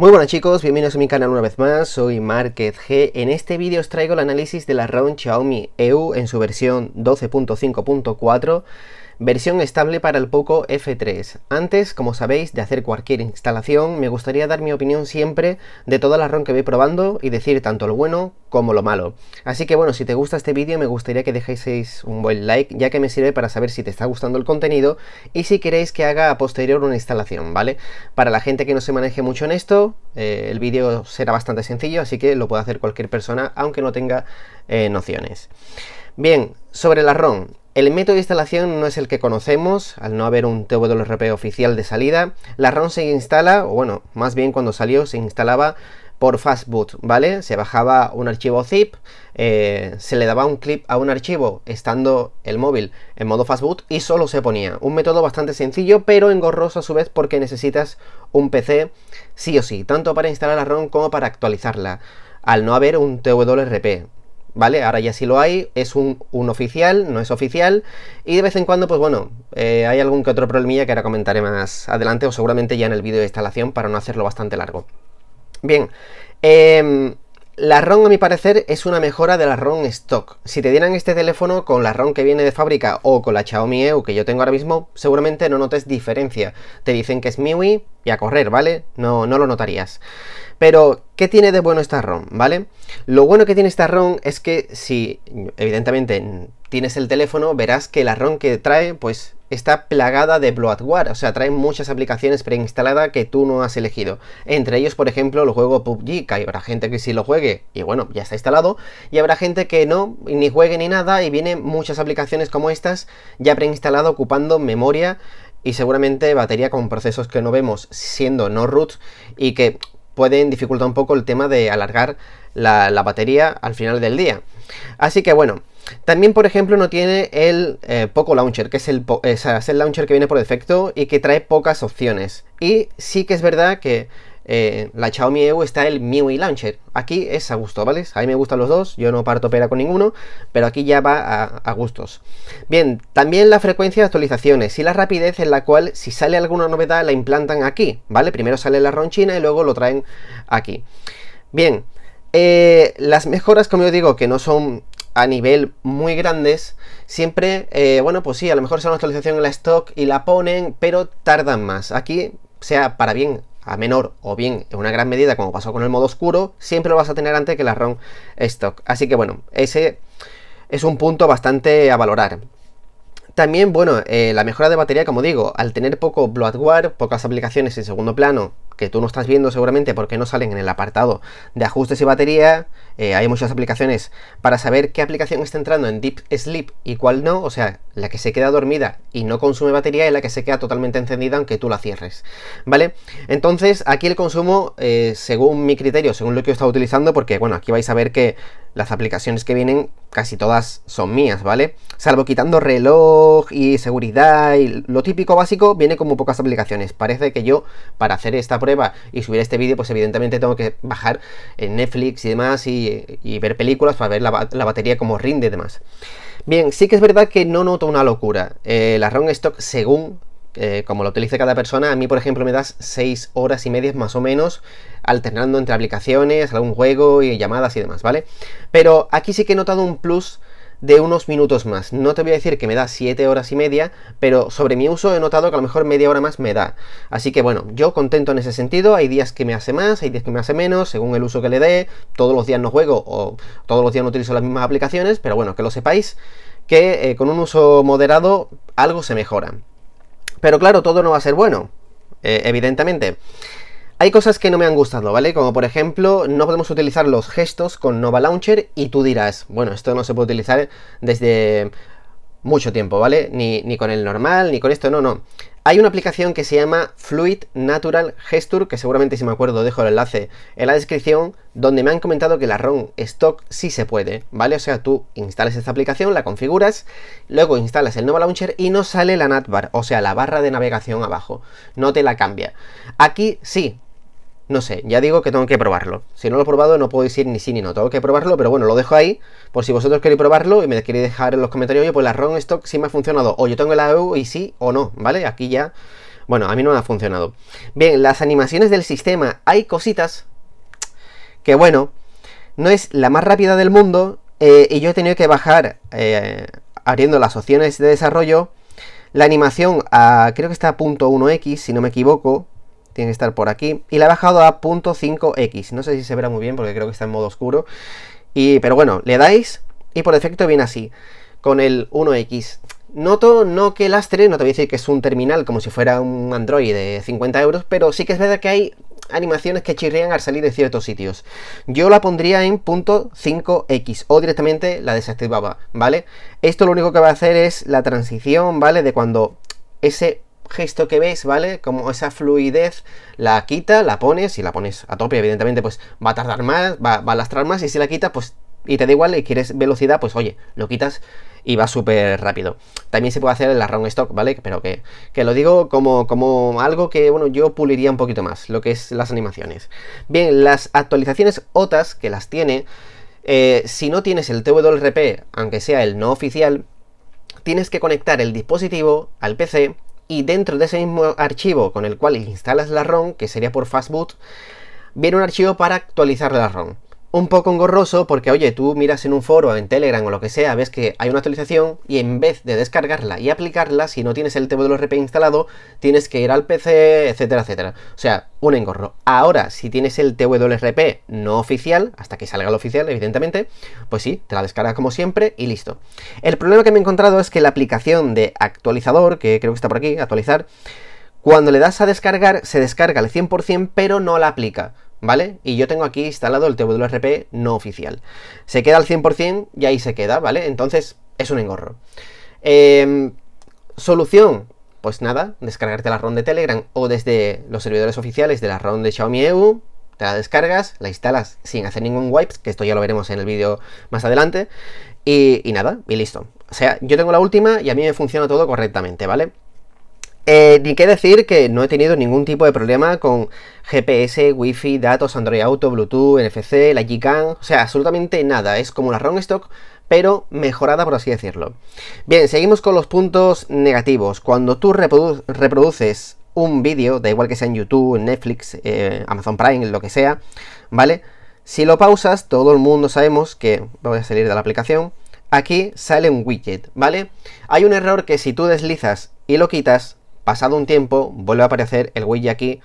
Muy buenas chicos, bienvenidos a mi canal una vez más, soy Market G. En este vídeo os traigo el análisis de la ROM Xiaomi EU en su versión 12.5.4 Versión estable para el Poco F3. Antes, como sabéis, de hacer cualquier instalación, me gustaría dar mi opinión siempre de toda la ROM que voy probando y decir tanto lo bueno como lo malo. Así que bueno, si te gusta este vídeo me gustaría que dejaseis un buen like, ya que me sirve para saber si te está gustando el contenido y si queréis que haga a posterior una instalación, ¿vale? Para la gente que no se maneje mucho en esto, eh, el vídeo será bastante sencillo, así que lo puede hacer cualquier persona, aunque no tenga eh, nociones. Bien, sobre la ROM. El método de instalación no es el que conocemos, al no haber un TWRP oficial de salida. La ROM se instala, o bueno, más bien cuando salió se instalaba por fastboot, ¿vale? Se bajaba un archivo zip, eh, se le daba un clip a un archivo estando el móvil en modo fastboot y solo se ponía. Un método bastante sencillo, pero engorroso a su vez porque necesitas un PC sí o sí, tanto para instalar la ROM como para actualizarla, al no haber un TWRP. ¿vale? Ahora ya sí lo hay, es un, un, oficial, no es oficial, y de vez en cuando, pues bueno, eh, hay algún que otro problemilla que ahora comentaré más adelante, o seguramente ya en el vídeo de instalación, para no hacerlo bastante largo. Bien, eh, la ROM, a mi parecer, es una mejora de la ROM stock. Si te dieran este teléfono con la ROM que viene de fábrica o con la Xiaomi EU que yo tengo ahora mismo, seguramente no notes diferencia. Te dicen que es MIUI y a correr, ¿vale? No, no lo notarías. Pero, ¿qué tiene de bueno esta ROM, vale? Lo bueno que tiene esta ROM es que si, evidentemente, tienes el teléfono, verás que la ROM que trae, pues está plagada de bloatware, o sea, trae muchas aplicaciones preinstaladas que tú no has elegido. Entre ellos, por ejemplo, el juego PUBG, que habrá gente que sí lo juegue y bueno, ya está instalado, y habrá gente que no, ni juegue ni nada, y vienen muchas aplicaciones como estas ya preinstaladas ocupando memoria y seguramente batería con procesos que no vemos siendo no root y que pueden dificultar un poco el tema de alargar la batería al final del día. Así que bueno, también, por ejemplo, no tiene el eh, Poco Launcher, que eh, es el, launcher que viene por defecto y que trae pocas opciones. Y sí que es verdad que eh, la Xiaomi EU está el MIUI Launcher. Aquí es a gusto, ¿vale? A mí me gustan los dos, yo no parto pera con ninguno, pero aquí ya va a, gustos. Bien, también la frecuencia de actualizaciones y la rapidez en la cual si sale alguna novedad la implantan aquí, ¿vale? Primero sale la ronchina y luego lo traen aquí. Bien, las mejoras, como yo digo, que no son a nivel muy grandes, siempre, eh, bueno, pues sí, a lo mejor sea una actualización en la stock y la ponen, pero tardan más. Aquí, sea para bien a menor o bien en una gran medida, como pasó con el modo oscuro, siempre lo vas a tener antes que la ROM stock. Así que bueno, ese es un punto bastante a valorar. También, bueno, eh, la mejora de batería, como digo, al tener poco bloatware, pocas aplicaciones en segundo plano que tú no estás viendo seguramente porque no salen en el apartado de ajustes y batería. Eh, hay muchas aplicaciones para saber qué aplicación está entrando en Deep Sleep y cuál no. O sea, la que se queda dormida y no consume batería y la que se queda totalmente encendida aunque tú la cierres. ¿Vale? Entonces, aquí el consumo, eh, según mi criterio, según lo que yo estaba utilizando, porque bueno, aquí vais a ver que las aplicaciones que vienen casi todas son mías, ¿vale? Salvo quitando reloj y seguridad y lo típico básico, viene como pocas aplicaciones. Parece que yo, para hacer esta prueba, y subir este vídeo, pues evidentemente tengo que bajar en Netflix y demás y, ver películas para ver la, batería como rinde y demás. Bien, sí que es verdad que no noto una locura. Eh, la Ron Stock, según eh, como lo utilice cada persona, a mí por ejemplo me das 6 horas y media más o menos alternando entre aplicaciones, algún juego y llamadas y demás, ¿vale? Pero aquí sí que he notado un plus de unos minutos más. No te voy a decir que me da 7 horas y media, pero sobre mi uso he notado que a lo mejor media hora más me da. Así que bueno, yo contento en ese sentido, hay días que me hace más, hay días que me hace menos, según el uso que le dé, todos los días no juego o todos los días no utilizo las mismas aplicaciones, pero bueno, que lo sepáis, que eh, con un uso moderado algo se mejora. Pero claro, todo no va a ser bueno, eh, evidentemente. Hay cosas que no me han gustado, ¿vale? Como por ejemplo, no podemos utilizar los gestos con Nova Launcher y tú dirás, bueno, esto no se puede utilizar desde mucho tiempo, ¿vale? Ni, con el normal, ni con esto, no, no. Hay una aplicación que se llama Fluid Natural Gesture, que seguramente si me acuerdo dejo el enlace en la descripción, donde me han comentado que la ROM Stock sí se puede, ¿vale? O sea, tú instalas esta aplicación, la configuras, luego instalas el Nova Launcher y no sale la natbar o sea, la barra de navegación abajo, no te la cambia. Aquí sí, no sé, ya digo que tengo que probarlo. Si no lo he probado, no puedo decir ni sí ni no. Tengo que probarlo, pero bueno, lo dejo ahí. Por si vosotros queréis probarlo y me queréis dejar en los comentarios, oye, pues la ROM Stock sí me ha funcionado. O yo tengo la EU y sí o no, ¿vale? Aquí ya. Bueno, a mí no me ha funcionado. Bien, las animaciones del sistema. Hay cositas que, bueno, no es la más rápida del mundo. Eh, y yo he tenido que bajar, eh, abriendo las opciones de desarrollo, la animación a. Creo que está a .1x, si no me equivoco tiene que estar por aquí. Y la he bajado a .5x. No sé si se verá muy bien porque creo que está en modo oscuro. Y, pero bueno, le dais y por defecto viene así, con el 1x. Noto no que lastre, no te voy a decir que es un terminal como si fuera un Android de 50 euros, pero sí que es verdad que hay animaciones que chirrían al salir de ciertos sitios. Yo la pondría en .5x o directamente la desactivaba, ¿vale? Esto lo único que va a hacer es la transición, ¿vale? De cuando ese gesto que veis, ¿vale? Como esa fluidez, la quita, la pones, Y la pones a tope, evidentemente, pues va a tardar más, va, a lastrar más, y si la quita, pues, y te da igual, y quieres velocidad, pues oye, lo quitas y va súper rápido. También se puede hacer en la round stock, ¿vale? Pero que, que lo digo como, como, algo que, bueno, yo puliría un poquito más, lo que es las animaciones. Bien, las actualizaciones Otras que las tiene, eh, si no tienes el TWRP, aunque sea el no oficial, tienes que conectar el dispositivo al PC y dentro de ese mismo archivo con el cual instalas la ROM, que sería por fastboot, viene un archivo para actualizar la ROM un poco engorroso porque, oye, tú miras en un foro, en Telegram o lo que sea, ves que hay una actualización y en vez de descargarla y aplicarla, si no tienes el TWRP instalado, tienes que ir al PC, etcétera, etcétera. O sea, un engorro. Ahora, si tienes el TWRP no oficial, hasta que salga el oficial, evidentemente, pues sí, te la descargas como siempre y listo. El problema que me he encontrado es que la aplicación de actualizador, que creo que está por aquí, actualizar, cuando le das a descargar, se descarga al 100%, pero no la aplica. ¿vale? Y yo tengo aquí instalado el TWRP no oficial. Se queda al 100% y ahí se queda, ¿vale? Entonces es un engorro. Em, solución, pues nada, descargarte la ROM de Telegram o desde los servidores oficiales de la ROM de Xiaomi EU, te la descargas, la instalas sin hacer ningún wipes, que esto ya lo veremos en el vídeo más adelante, y, y, nada, y listo. O sea, yo tengo la última y a mí me funciona todo correctamente, ¿vale? Eh, ni qué decir que no he tenido ningún tipo de problema con GPS, Wi-Fi, datos, Android Auto, Bluetooth, NFC, la G-CAN, o sea, absolutamente nada. Es como la ROM pero mejorada, por así decirlo. Bien, seguimos con los puntos negativos. Cuando tú reproduces un vídeo, da igual que sea en YouTube, Netflix, eh, Amazon Prime, lo que sea, ¿vale? Si lo pausas, todo el mundo sabemos que voy a salir de la aplicación. Aquí sale un widget, ¿vale? Hay un error que si tú deslizas y lo quitas, pasado un tiempo, vuelve a aparecer el widget aquí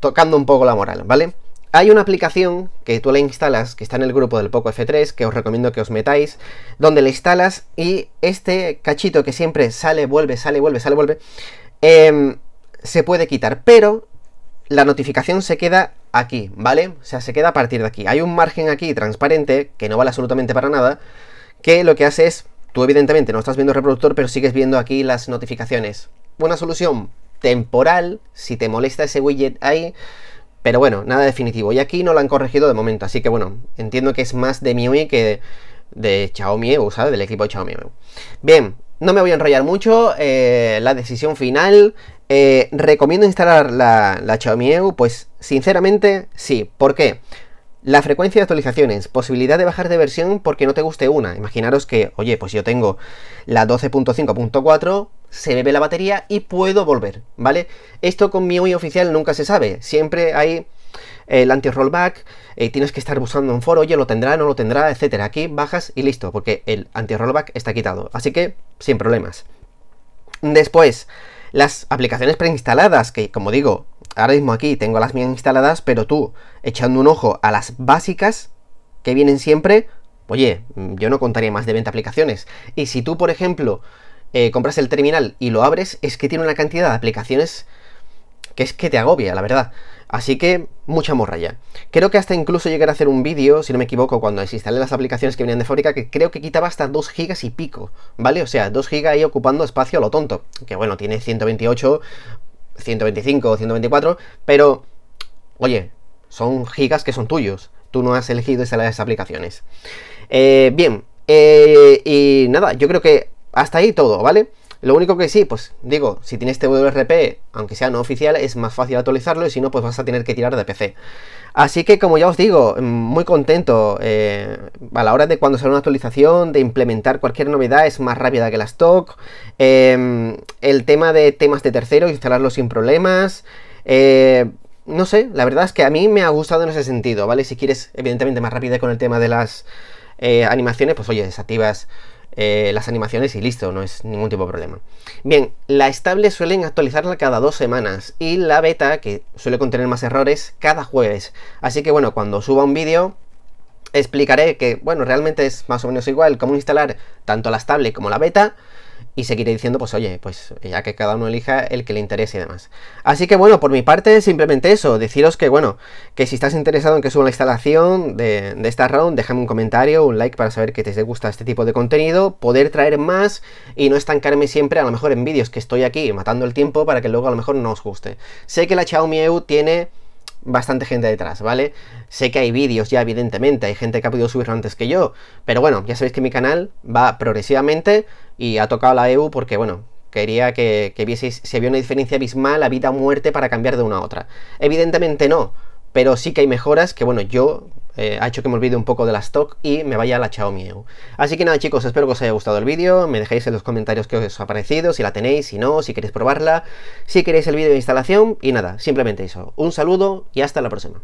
tocando un poco la moral, ¿vale? Hay una aplicación que tú la instalas, que está en el grupo del Poco F3, que os recomiendo que os metáis, donde la instalas y este cachito que siempre sale, vuelve, sale, vuelve, sale, vuelve, em, se puede quitar, pero la notificación se queda aquí, ¿vale? O sea, se queda a partir de aquí. Hay un margen aquí transparente, que no vale absolutamente para nada, que lo que hace es, tú evidentemente no estás viendo el reproductor, pero sigues viendo aquí las notificaciones una solución temporal, si te molesta ese widget ahí, pero bueno, nada definitivo. Y aquí no lo han corregido de momento, así que bueno, entiendo que es más de MIUI que de, chao Xiaomi ¿sabes? Del equipo de Xiaomi Bien, no me voy a enrollar mucho, eh, la decisión final... Eh, ¿Recomiendo instalar la, la Xiaomi Pues sinceramente sí. ¿Por qué? La frecuencia de actualizaciones, posibilidad de bajar de versión porque no te guste una. Imaginaros que, oye, pues yo tengo la 12.5.4, se bebe la batería y puedo volver, ¿vale? Esto con mi UI oficial nunca se sabe, siempre hay eh, el anti-rollback, eh, tienes que estar buscando un foro, oye, lo tendrá, no lo tendrá, etcétera. Aquí bajas y listo, porque el anti-rollback está quitado, así que sin problemas. Después, las aplicaciones preinstaladas, que como digo, ahora mismo aquí tengo las mías instaladas, pero tú, echando un ojo a las básicas que vienen siempre, oye, yo no contaría más de 20 aplicaciones. Y si tú, por ejemplo, eh, compras el terminal y lo abres, es que tiene una cantidad de aplicaciones que es que te agobia, la verdad. Así que mucha morralla. Creo que hasta incluso llegar a hacer un vídeo, si no me equivoco, cuando instalé las aplicaciones que venían de fábrica, que creo que quitaba hasta 2 gigas y pico, ¿vale? O sea, 2 gigas ahí ocupando espacio a lo tonto. Que bueno, tiene 128, 125 124, pero oye, son gigas que son tuyos. Tú no has elegido instalar esas aplicaciones. Eh, bien, eh, y nada, yo creo que hasta ahí todo, ¿vale? Lo único que sí, pues digo, si tienes TWRP, aunque sea no oficial, es más fácil actualizarlo y si no, pues vas a tener que tirar de PC. Así que como ya os digo, mm, muy contento eh, a la hora de cuando sale una actualización, de implementar cualquier novedad, es más rápida que la stock. Em, el tema de temas de terceros, instalarlo sin problemas. Eh, no sé, la verdad es que a mí me ha gustado en ese sentido, ¿vale? Si quieres, evidentemente, más rápida con el tema de las eh, animaciones, pues oye, desactivas eh, las animaciones y listo, no es ningún tipo de problema. Bien, la estable suelen actualizarla cada dos semanas y la beta, que suele contener más errores, cada jueves. Así que bueno, cuando suba un vídeo explicaré que, bueno, realmente es más o menos igual cómo instalar tanto la estable como la beta y seguiré diciendo, pues oye, pues ya que cada uno elija el que le interese y demás. Así que bueno, por mi parte simplemente eso, deciros que bueno, que si estás interesado en que suba la instalación de, de esta round, déjame un comentario, un like para saber que te gusta este tipo de contenido, poder traer más y no estancarme siempre a lo mejor en vídeos que estoy aquí matando el tiempo para que luego a lo mejor no os guste. Sé que la Xiaomi EU tiene bastante gente detrás, ¿vale? Sé que hay vídeos ya, evidentemente, hay gente que ha podido subirlo antes que yo, pero bueno, ya sabéis que mi canal va progresivamente y ha tocado la EU porque, bueno, quería que, vieseis si había una diferencia abismal a vida o muerte para cambiar de una a otra. Evidentemente no, pero sí que hay mejoras que, bueno, yo eh, ha hecho que me olvide un poco de la stock y me vaya a la chao EU. Así que nada chicos, espero que os haya gustado el vídeo, me dejáis en los comentarios qué os ha parecido, si la tenéis, si no, si queréis probarla, si queréis el vídeo de instalación y nada, simplemente eso. Un saludo y hasta la próxima.